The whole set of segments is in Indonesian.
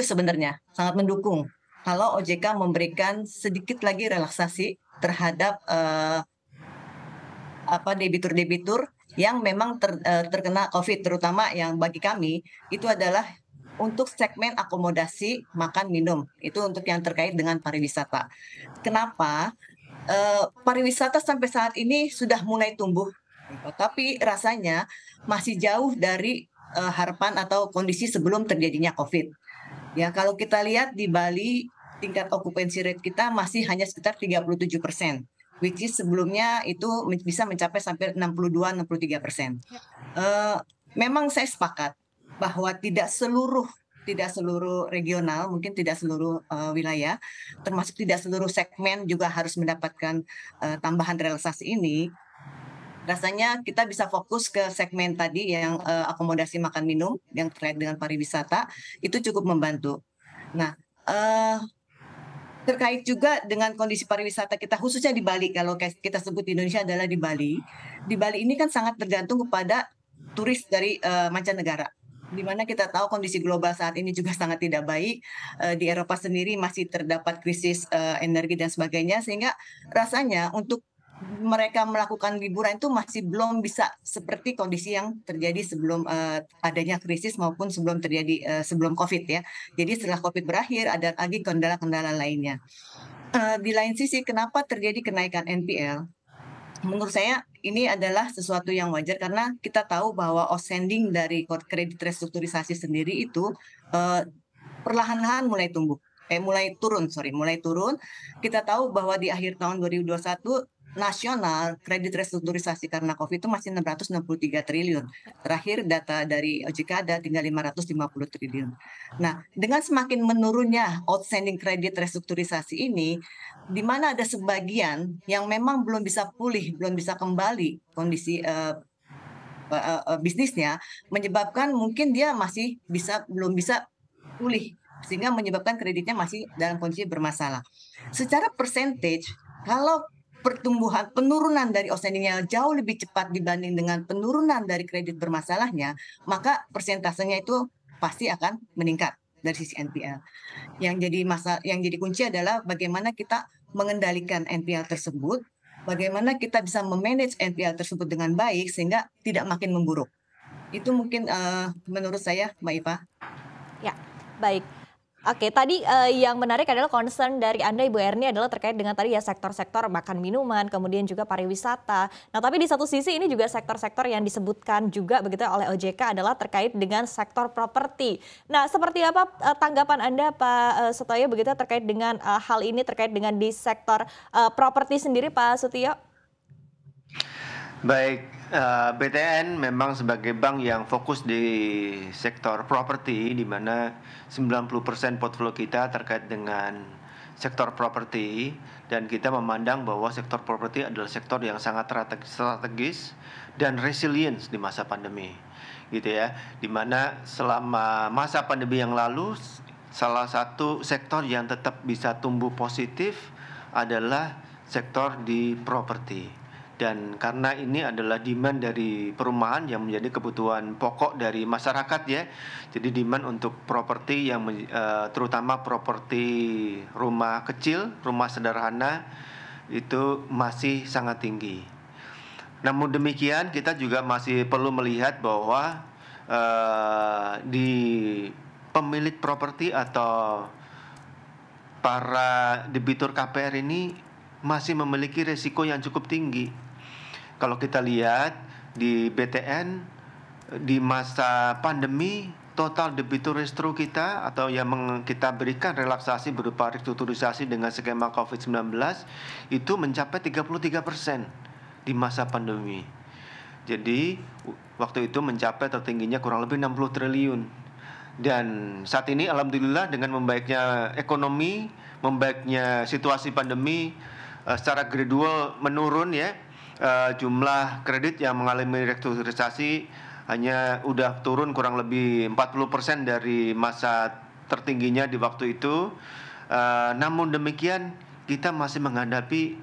sebenarnya sangat mendukung kalau OJK memberikan sedikit lagi relaksasi terhadap uh, apa debitur-debitur yang memang ter, uh, terkena COVID terutama yang bagi kami itu adalah untuk segmen akomodasi makan minum itu untuk yang terkait dengan pariwisata. Kenapa eh, pariwisata sampai saat ini sudah mulai tumbuh, tapi rasanya masih jauh dari harapan atau kondisi sebelum terjadinya COVID. Ya, kalau kita lihat di Bali tingkat okupansi rate kita masih hanya sekitar 37 persen, which is sebelumnya itu bisa mencapai sampai 62-63 persen. Uh, memang saya sepakat bahwa tidak seluruh tidak seluruh regional, mungkin tidak seluruh uh, wilayah, termasuk tidak seluruh segmen juga harus mendapatkan uh, tambahan realisasi ini rasanya kita bisa fokus ke segmen tadi yang uh, akomodasi makan minum yang terkait dengan pariwisata itu cukup membantu. Nah, uh, terkait juga dengan kondisi pariwisata kita khususnya di Bali kalau kita sebut di Indonesia adalah di Bali. Di Bali ini kan sangat tergantung kepada turis dari uh, mancanegara di mana kita tahu kondisi global saat ini juga sangat tidak baik di Eropa sendiri masih terdapat krisis energi dan sebagainya sehingga rasanya untuk mereka melakukan liburan itu masih belum bisa seperti kondisi yang terjadi sebelum uh, adanya krisis maupun sebelum terjadi uh, sebelum COVID ya. Jadi setelah COVID berakhir ada lagi kendala-kendala lainnya. Uh, di lain sisi kenapa terjadi kenaikan NPL? Menurut saya ini adalah sesuatu yang wajar karena kita tahu bahwa outstanding dari kredit restrukturisasi sendiri itu uh, perlahan-lahan mulai tumbuh eh mulai turun sorry mulai turun kita tahu bahwa di akhir tahun 2021 nasional kredit restrukturisasi karena COVID itu masih 663 triliun. Terakhir data dari OJK ada tinggal 550 triliun. Nah, dengan semakin menurunnya outstanding kredit restrukturisasi ini, di mana ada sebagian yang memang belum bisa pulih, belum bisa kembali kondisi uh, bisnisnya, menyebabkan mungkin dia masih bisa belum bisa pulih sehingga menyebabkan kreditnya masih dalam kondisi bermasalah. Secara persentase kalau pertumbuhan penurunan dari outstandingnya jauh lebih cepat dibanding dengan penurunan dari kredit bermasalahnya, maka persentasenya itu pasti akan meningkat dari sisi NPL. Yang jadi masalah, yang jadi kunci adalah bagaimana kita mengendalikan NPL tersebut, bagaimana kita bisa memanage NPL tersebut dengan baik sehingga tidak makin memburuk. Itu mungkin uh, menurut saya, Mbak Ipa. Ya, baik. Oke, tadi uh, yang menarik adalah concern dari Anda Ibu Erni adalah terkait dengan tadi ya sektor-sektor makan minuman, kemudian juga pariwisata. Nah, tapi di satu sisi ini juga sektor-sektor yang disebutkan juga begitu ya oleh OJK adalah terkait dengan sektor properti. Nah, seperti apa uh, tanggapan Anda Pak uh, Sutoyo begitu ya terkait dengan uh, hal ini terkait dengan di sektor uh, properti sendiri Pak Sutoyo? Baik, Uh, eh, BTN memang sebagai bank yang fokus di sektor properti di mana 90% portfolio kita terkait dengan sektor properti dan kita memandang bahwa sektor properti adalah sektor yang sangat strategis dan resilience di masa pandemi gitu ya di mana selama masa pandemi yang lalu salah satu sektor yang tetap bisa tumbuh positif adalah sektor di properti dan karena ini adalah demand dari perumahan yang menjadi kebutuhan pokok dari masyarakat ya jadi demand untuk properti yang eh, terutama properti rumah kecil rumah sederhana itu masih sangat tinggi namun demikian kita juga masih perlu melihat bahwa uh, di pemilik properti atau para debitur KPR ini masih memiliki resiko yang cukup tinggi kalau kita lihat di BTN di masa pandemi total debitur restruktur kita atau yang kita berikan relaksasi berupa restrukturisasi dengan skema COVID-19 itu mencapai 33 persen di masa pandemi. Jadi waktu itu mencapai tertingginya kurang lebih 60 triliun. Dan saat ini alhamdulillah dengan membaiknya ekonomi, membaiknya situasi pandemi eh, secara gradual menurun ya uh, jumlah kredit yang mengalami restrukturisasi hanya udah turun kurang lebih 40% dari masa tertingginya di waktu itu. Uh, namun demikian kita masih menghadapi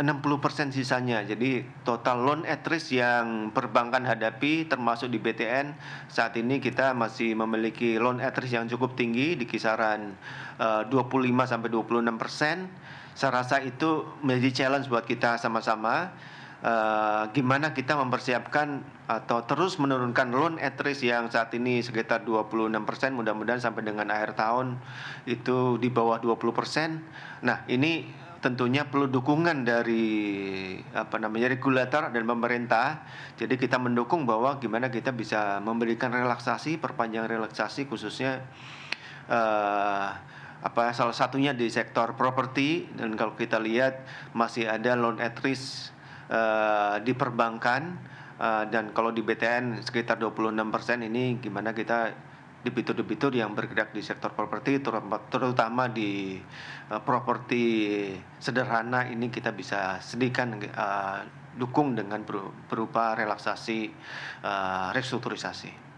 60% sisanya. Jadi total loan at risk yang perbankan hadapi termasuk di BTN saat ini kita masih memiliki loan at risk yang cukup tinggi di kisaran eh, uh, 25 sampai 26%. Saya rasa itu menjadi challenge buat kita sama-sama uh, gimana kita mempersiapkan atau terus menurunkan loan at risk yang saat ini sekitar 26% mudah-mudahan sampai dengan akhir tahun itu di bawah 20%. Nah, ini tentunya perlu dukungan dari apa namanya regulator dan pemerintah. Jadi kita mendukung bahwa gimana kita bisa memberikan relaksasi, perpanjang relaksasi khususnya uh, apa salah satunya di sektor properti dan kalau kita lihat masih ada loan at risk uh, eh, di perbankan uh, eh, dan kalau di BTN sekitar 26% ini gimana kita debitur-debitur yang bergerak di sektor properti terutama di uh, properti sederhana ini kita bisa sedihkan uh, dukung dengan berupa relaksasi uh, restrukturisasi.